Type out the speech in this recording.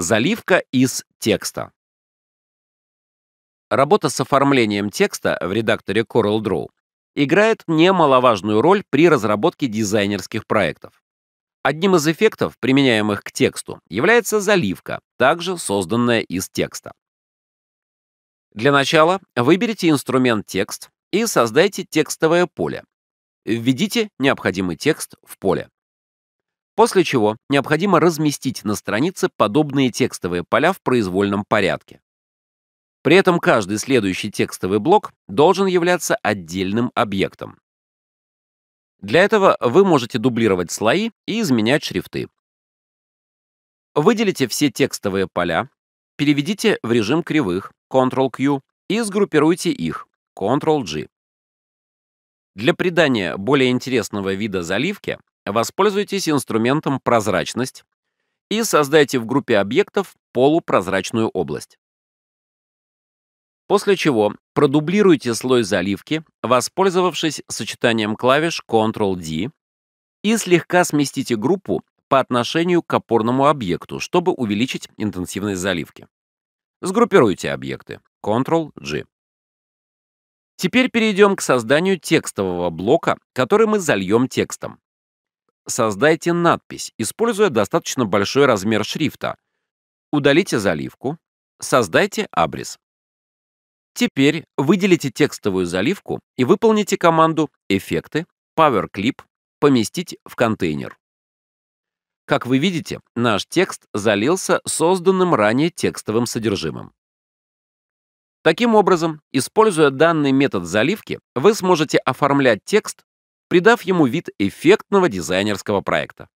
Заливка из текста. Работа с оформлением текста в редакторе CorelDRAW играет немаловажную роль при разработке дизайнерских проектов. Одним из эффектов, применяемых к тексту, является заливка, также созданная из текста. Для начала выберите инструмент «Текст» и создайте текстовое поле. Введите необходимый текст в поле. После чего необходимо разместить на странице подобные текстовые поля в произвольном порядке. При этом каждый следующий текстовый блок должен являться отдельным объектом. Для этого вы можете дублировать слои и изменять шрифты. Выделите все текстовые поля, переведите в режим кривых Ctrl-Q и сгруппируйте их Ctrl-G. Для придания более интересного вида заливки Воспользуйтесь инструментом «Прозрачность» и создайте в группе объектов полупрозрачную область. После чего продублируйте слой заливки, воспользовавшись сочетанием клавиш Ctrl-D, и слегка сместите группу по отношению к опорному объекту, чтобы увеличить интенсивность заливки. Сгруппируйте объекты. Ctrl-G. Теперь перейдем к созданию текстового блока, который мы зальем текстом создайте надпись, используя достаточно большой размер шрифта. Удалите заливку. Создайте абрис. Теперь выделите текстовую заливку и выполните команду «Эффекты», «Power Clip», «Поместить в контейнер». Как вы видите, наш текст залился созданным ранее текстовым содержимым. Таким образом, используя данный метод заливки, вы сможете оформлять текст придав ему вид эффектного дизайнерского проекта.